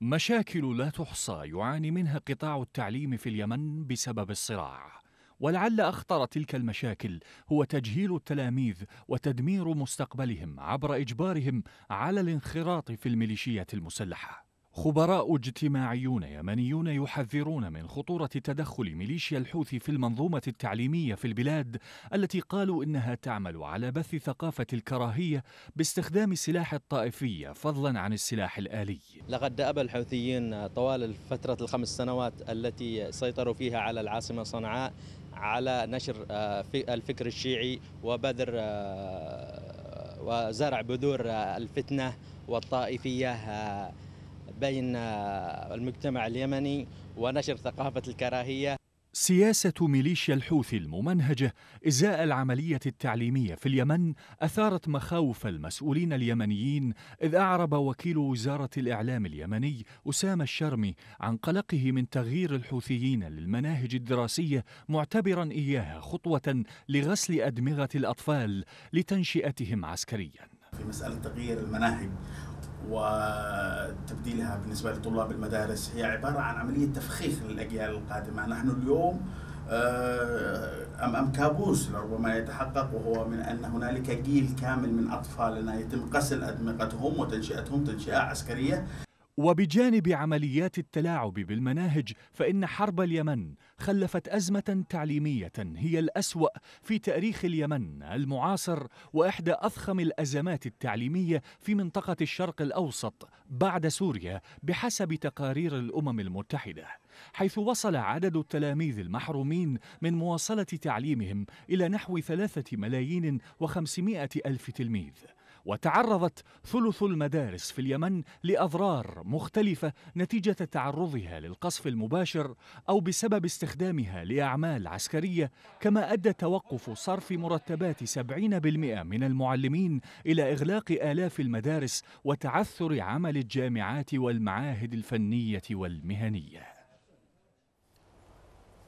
مشاكل لا تحصى يعاني منها قطاع التعليم في اليمن بسبب الصراع ولعل اخطر تلك المشاكل هو تجهيل التلاميذ وتدمير مستقبلهم عبر اجبارهم على الانخراط في الميليشيات المسلحه خبراء اجتماعيون يمنيون يحذرون من خطورة تدخل ميليشيا الحوثي في المنظومة التعليمية في البلاد التي قالوا إنها تعمل على بث ثقافة الكراهية باستخدام السلاح الطائفية فضلا عن السلاح الآلي لقد دأب الحوثيين طوال فترة الخمس سنوات التي سيطروا فيها على العاصمة صنعاء على نشر آه، الفكر الشيعي وبذر آه، وزرع بذور آه، الفتنة والطائفية بين المجتمع اليمني ونشر ثقافة الكراهية سياسة ميليشيا الحوثي الممنهجة إزاء العملية التعليمية في اليمن أثارت مخاوف المسؤولين اليمنيين إذ أعرب وكيل وزارة الإعلام اليمني أسامة الشرمي عن قلقه من تغيير الحوثيين للمناهج الدراسية معتبرا إياها خطوة لغسل أدمغة الأطفال لتنشئتهم عسكريا في مسألة تغيير المناهج و بالنسبه لطلاب المدارس هي عباره عن عمليه تفخيخ للاجيال القادمه، نحن اليوم امام آه، كابوس لربما يتحقق وهو من ان هنالك جيل كامل من اطفالنا يتم قسل ادمغتهم وتنشئتهم تنشئه عسكريه وبجانب عمليات التلاعب بالمناهج فإن حرب اليمن خلفت أزمة تعليمية هي الأسوأ في تاريخ اليمن المعاصر وإحدى أضخم الأزمات التعليمية في منطقة الشرق الأوسط بعد سوريا بحسب تقارير الأمم المتحدة حيث وصل عدد التلاميذ المحرومين من مواصلة تعليمهم إلى نحو ثلاثة ملايين وخمسمائة ألف تلميذ وتعرضت ثلث المدارس في اليمن لاضرار مختلفه نتيجه تعرضها للقصف المباشر او بسبب استخدامها لاعمال عسكريه كما ادى توقف صرف مرتبات 70% من المعلمين الى اغلاق الاف المدارس وتعثر عمل الجامعات والمعاهد الفنيه والمهنيه